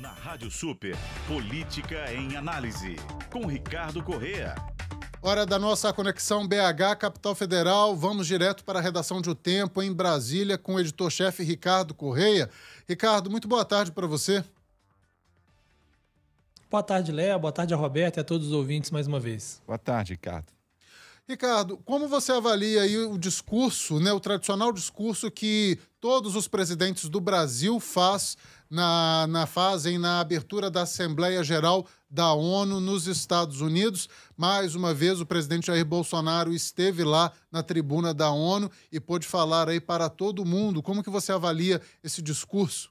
Na Rádio Super, Política em Análise, com Ricardo Correa. Hora da nossa conexão BH, Capital Federal. Vamos direto para a redação de O Tempo, em Brasília, com o editor-chefe Ricardo Correia. Ricardo, muito boa tarde para você. Boa tarde, Léa. Boa tarde a Roberto e a todos os ouvintes mais uma vez. Boa tarde, Ricardo. Ricardo, como você avalia aí o discurso, né, o tradicional discurso que todos os presidentes do Brasil faz na, na fazem na abertura da Assembleia Geral da ONU nos Estados Unidos? Mais uma vez, o presidente Jair Bolsonaro esteve lá na tribuna da ONU e pôde falar aí para todo mundo. Como que você avalia esse discurso?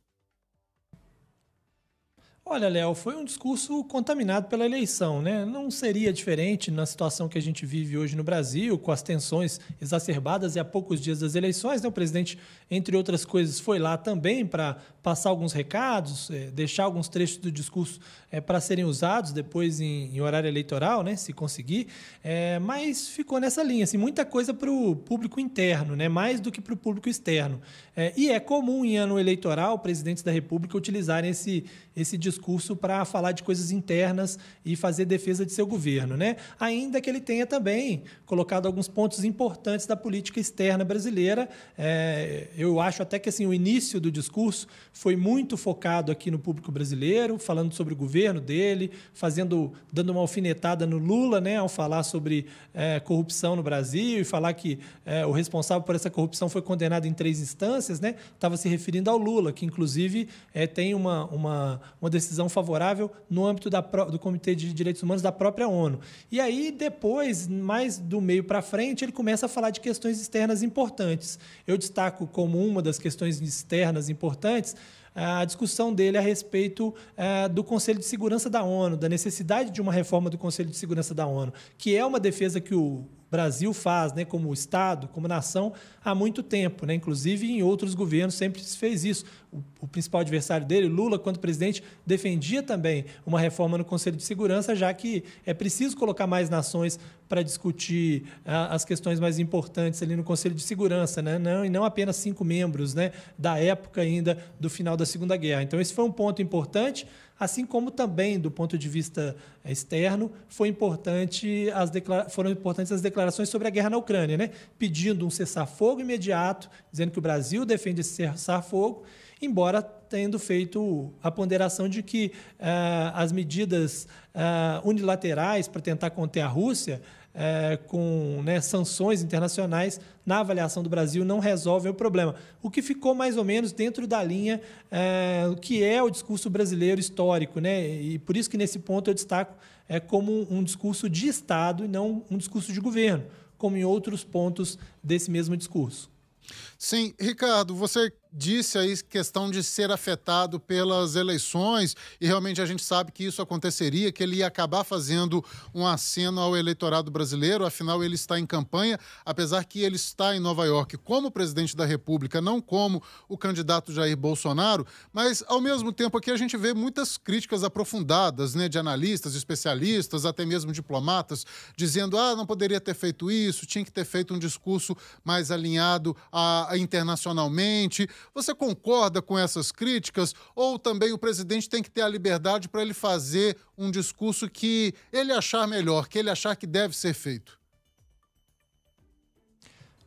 Olha, Léo, foi um discurso contaminado pela eleição, né? Não seria diferente na situação que a gente vive hoje no Brasil, com as tensões exacerbadas e há poucos dias das eleições, né? O presidente, entre outras coisas, foi lá também para passar alguns recados, é, deixar alguns trechos do discurso é, eh, para serem usados depois em, em, horário eleitoral, né? Se conseguir. É, mas ficou nessa linha, assim, muita coisa para o público interno, né? Mais do que para o público externo. e é comum em ano eleitoral presidentes da República utilizarem esse, esse discurso discurso para falar de coisas internas e fazer defesa de seu governo, né? Ainda que ele tenha também colocado alguns pontos importantes da política externa brasileira. É, eu acho até que assim o início do discurso foi muito focado aqui no público brasileiro, falando sobre o governo dele, fazendo, dando uma alfinetada no Lula, né? Ao falar sobre é, corrupção no Brasil e falar que é, o responsável por essa corrupção foi condenado em três instâncias, né? Estava se referindo ao Lula, que inclusive é, tem uma, uma, uma decisão decisão favorável no âmbito da, do Comitê de Direitos Humanos da própria ONU. E aí, depois, mais do meio para frente, ele começa a falar de questões externas importantes. Eu destaco como uma das questões externas importantes a discussão dele a respeito é, do Conselho de Segurança da ONU, da necessidade de uma reforma do Conselho de Segurança da ONU, que é uma defesa que o Brasil faz, né, como Estado, como nação, há muito tempo. Né? Inclusive, em outros governos sempre se fez isso. O, o, principal adversário dele, Lula, quando presidente, defendia também uma reforma no Conselho de Segurança, já que é preciso colocar mais nações para discutir a, é, as questões mais importantes ali no Conselho de Segurança, né? não, e não apenas cinco membros né, da época ainda do final da Segunda Guerra. Então, esse foi um ponto importante, assim como também, do ponto de vista externo, foi importante as foram importantes as declarações sobre a guerra na Ucrânia, né? pedindo um cessar-fogo imediato, dizendo que o Brasil defende esse cessar-fogo embora tendo feito a ponderação de que eh, as medidas eh, unilaterais para tentar conter a Rússia eh, com né, sanções internacionais na avaliação do Brasil não resolvem o problema. O que ficou mais ou menos dentro da linha é, que é o discurso brasileiro histórico, né? E por isso que nesse ponto eu destaco é como um discurso de Estado e não um discurso de governo, como em outros pontos desse mesmo discurso. Sim, Ricardo, você disse aí questão de ser afetado pelas eleições e realmente a gente sabe que isso aconteceria, que ele ia acabar fazendo um aceno ao eleitorado brasileiro, afinal ele está em campanha, apesar que ele está em Nova York como presidente da República, não como o candidato Jair Bolsonaro, mas ao mesmo tempo aqui a gente vê muitas críticas aprofundadas, né, de analistas, especialistas, até mesmo diplomatas, dizendo: "Ah, não poderia ter feito isso, tinha que ter feito um discurso mais alinhado a, a internacionalmente". Você concorda com essas críticas ou também o presidente tem que ter a liberdade para ele fazer um discurso que ele achar melhor, que ele achar que deve ser feito?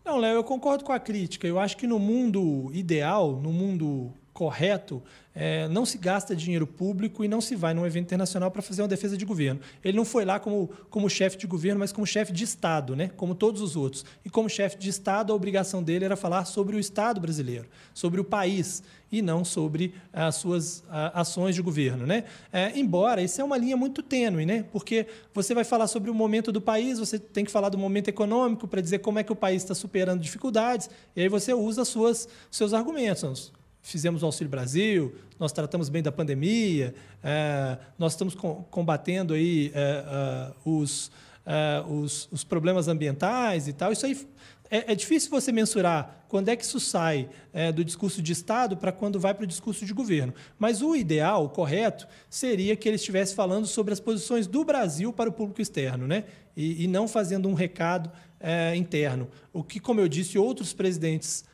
Não, Léo, eu concordo com a crítica. Eu acho que no mundo ideal, no mundo correto, é, não se gasta dinheiro público e não se vai num evento internacional para fazer uma defesa de governo. Ele não foi lá como, como chefe de governo, mas como chefe de Estado, né? como todos os outros. E como chefe de Estado, a obrigação dele era falar sobre o Estado brasileiro, sobre o país, e não sobre as suas ações de governo. Né? É, embora isso é uma linha muito tênue, né? porque você vai falar sobre o momento do país, você tem que falar do momento econômico para dizer como é que o país está superando dificuldades, e aí você usa suas, seus argumentos fizemos o Auxílio Brasil, nós tratamos bem da pandemia, é, nós estamos com, combatendo aí é, é, os, é, os, os, problemas ambientais e tal. Isso aí é, é difícil você mensurar quando é que isso sai é, do discurso de Estado para quando vai para o discurso de governo. Mas o ideal, o correto, seria que ele estivesse falando sobre as posições do Brasil para o público externo, né? E, e não fazendo um recado interno. O que, como eu disse, outros presidentes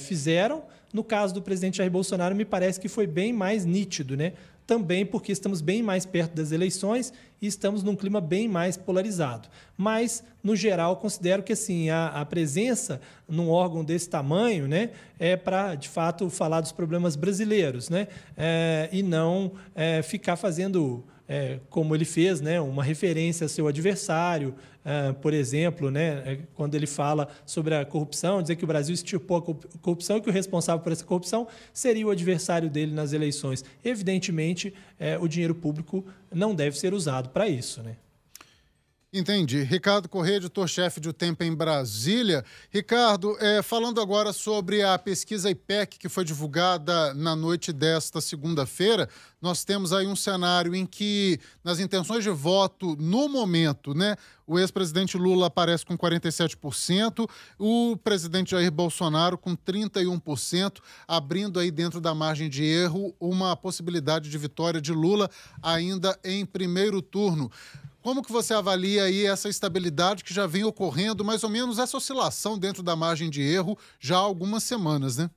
fizeram no caso do presidente Jair Bolsonaro, me parece que foi bem mais nítido, né? Também porque estamos bem mais perto das eleições e estamos num clima bem mais polarizado. Mas, no geral, considero que assim, a, a presença num órgão desse tamanho né, é para, de fato, falar dos problemas brasileiros né, é, e não é, ficar fazendo é, como ele fez, né, uma referência a seu adversário, é, por exemplo, né, é, quando ele fala sobre a corrupção, dizer que o Brasil estipou a corrupção e que o responsável por essa corrupção seria o adversário dele nas eleições. Evidentemente, é, o dinheiro público não deve ser usado para isso. Né? Entendi. Ricardo Corrêa, editor-chefe de O Tempo em Brasília. Ricardo, é, falando agora sobre a pesquisa IPEC que foi divulgada na noite desta segunda-feira, nós temos aí um cenário em que, nas intenções de voto no momento, né, o ex-presidente Lula aparece com 47%, o presidente Jair Bolsonaro com 31%, abrindo aí dentro da margem de erro uma possibilidade de vitória de Lula ainda em primeiro turno. Como que você avalia aí essa estabilidade que já vem ocorrendo, mais ou menos essa oscilação dentro da margem de erro já há algumas semanas, né?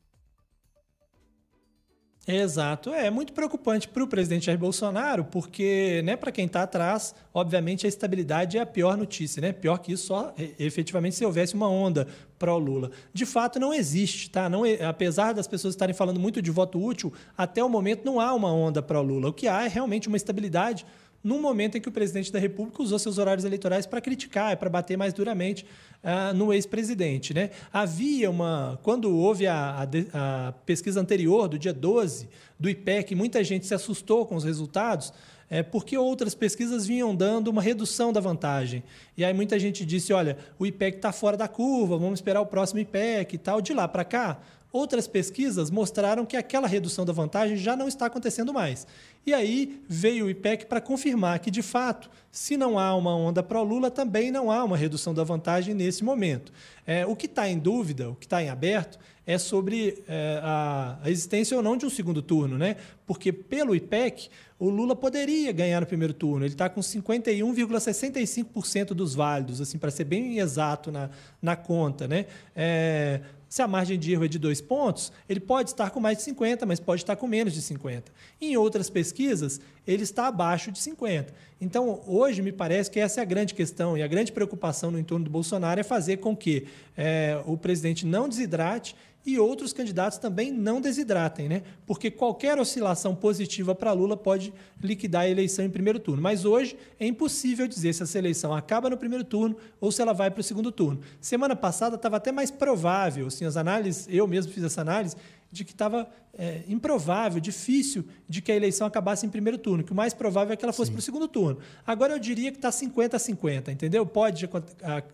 Exato, é, é muito preocupante para o presidente Jair Bolsonaro, porque né, para quem está atrás, obviamente a estabilidade é a pior notícia, né? Pior que isso só é, efetivamente se houvesse uma onda para o Lula. De fato, não existe, tá? Não, apesar das pessoas estarem falando muito de voto útil, até o momento não há uma onda para o Lula. O que há é realmente uma estabilidade num momento em que o presidente da República usou seus horários eleitorais para criticar, para bater mais duramente uh, no ex-presidente. Né? Havia uma. Quando houve a, a, a, pesquisa anterior, do dia 12, do IPEC, muita gente se assustou com os resultados. É, porque outras pesquisas vinham dando uma redução da vantagem. E aí muita gente disse: olha, o IPEC está fora da curva, vamos esperar o próximo IPEC e tal. De lá para cá, Outras pesquisas mostraram que aquela redução da vantagem já não está acontecendo mais. E aí veio o IPEC para confirmar que, de fato, se não há uma onda para o Lula, também não há uma redução da vantagem nesse momento. É, o que está em dúvida, o que está em aberto, é sobre é, a, a, existência ou não de um segundo turno, né? Porque pelo IPEC, o Lula poderia ganhar no primeiro turno. Ele está com 51,65% dos válidos, assim, para ser bem exato na, na conta, né? É, se a margem de erro é de dois pontos, ele pode estar com mais de 50, mas pode estar com menos de 50. Em outras pesquisas, ele está abaixo de 50. Então, hoje, me parece que essa é a grande questão e a grande preocupação no entorno do Bolsonaro é fazer com que é, o presidente não desidrate e outros candidatos também não desidratem, né? Porque qualquer oscilação positiva para Lula pode liquidar a eleição em primeiro turno. Mas hoje é impossível dizer se essa eleição acaba no primeiro turno ou se ela vai para o segundo turno. Semana passada estava até mais provável, assim, as análises, eu mesmo fiz essa análise, de que estava é, improvável, difícil de que a eleição acabasse em primeiro turno, que o mais provável é que ela fosse para o segundo turno. Agora eu diria que está 50 a 50, entendeu? Pode,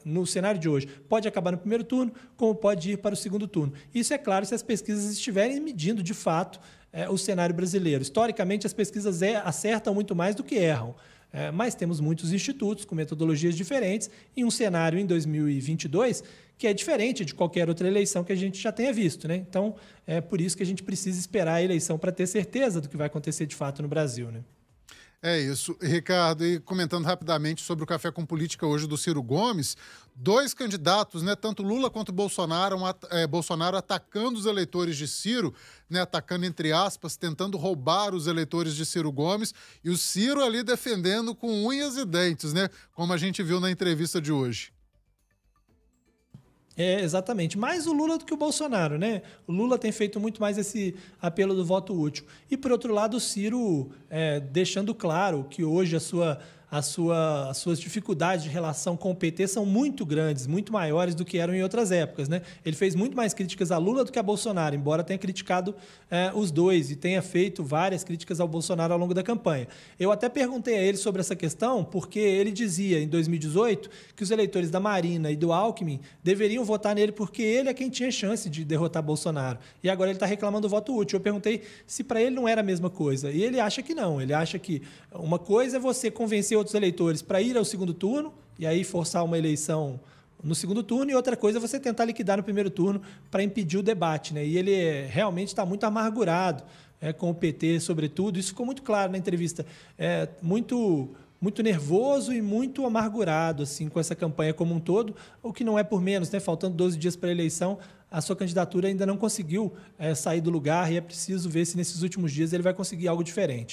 no cenário de hoje, pode acabar no primeiro turno, como pode ir para o segundo turno. Isso é claro se as pesquisas estiverem medindo de fato é, o cenário brasileiro. Historicamente, as pesquisas é, acertam muito mais do que erram. É, mas temos muitos institutos com metodologias diferentes e um cenário em 2022 que é diferente de qualquer outra eleição que a gente já tenha visto. Né? Então, é por isso que a gente precisa esperar a eleição para ter certeza do que vai acontecer de fato no Brasil. Né? É isso. Ricardo, e comentando rapidamente sobre o Café com Política hoje do Ciro Gomes, dois candidatos, né, tanto Lula quanto Bolsonaro, é, Bolsonaro atacando os eleitores de Ciro, né, atacando entre aspas, tentando roubar os eleitores de Ciro Gomes, e o Ciro ali defendendo com unhas e dentes, né, como a gente viu na entrevista de hoje. É, exatamente. Mais o Lula do que o Bolsonaro, né? O Lula tem feito muito mais esse apelo do voto útil. E, por outro lado, o Ciro é, deixando claro que hoje a sua a sua, as suas dificuldades de relação com o PT são muito grandes, muito maiores do que eram em outras épocas. Né? Ele fez muito mais críticas a Lula do que a Bolsonaro, embora tenha criticado é, os dois e tenha feito várias críticas ao Bolsonaro ao longo da campanha. Eu até perguntei a ele sobre essa questão, porque ele dizia em 2018 que os eleitores da Marina e do Alckmin deveriam votar nele porque ele é quem tinha chance de derrotar Bolsonaro. E agora ele está reclamando do voto útil. Eu perguntei se para ele não era a mesma coisa. E ele acha que não. Ele acha que uma coisa é você convencer outros eleitores para ir ao segundo turno e aí forçar uma eleição no segundo turno e outra coisa é você tentar liquidar no primeiro turno para impedir o debate. Né? E ele é, realmente está muito amargurado é, com o PT, sobretudo. Isso ficou muito claro na entrevista. É, muito muito nervoso e muito amargurado assim com essa campanha como um todo, o que não é por menos, né? Faltando 12 dias para a eleição, a sua candidatura ainda não conseguiu é, sair do lugar e é preciso ver se nesses últimos dias ele vai conseguir algo diferente.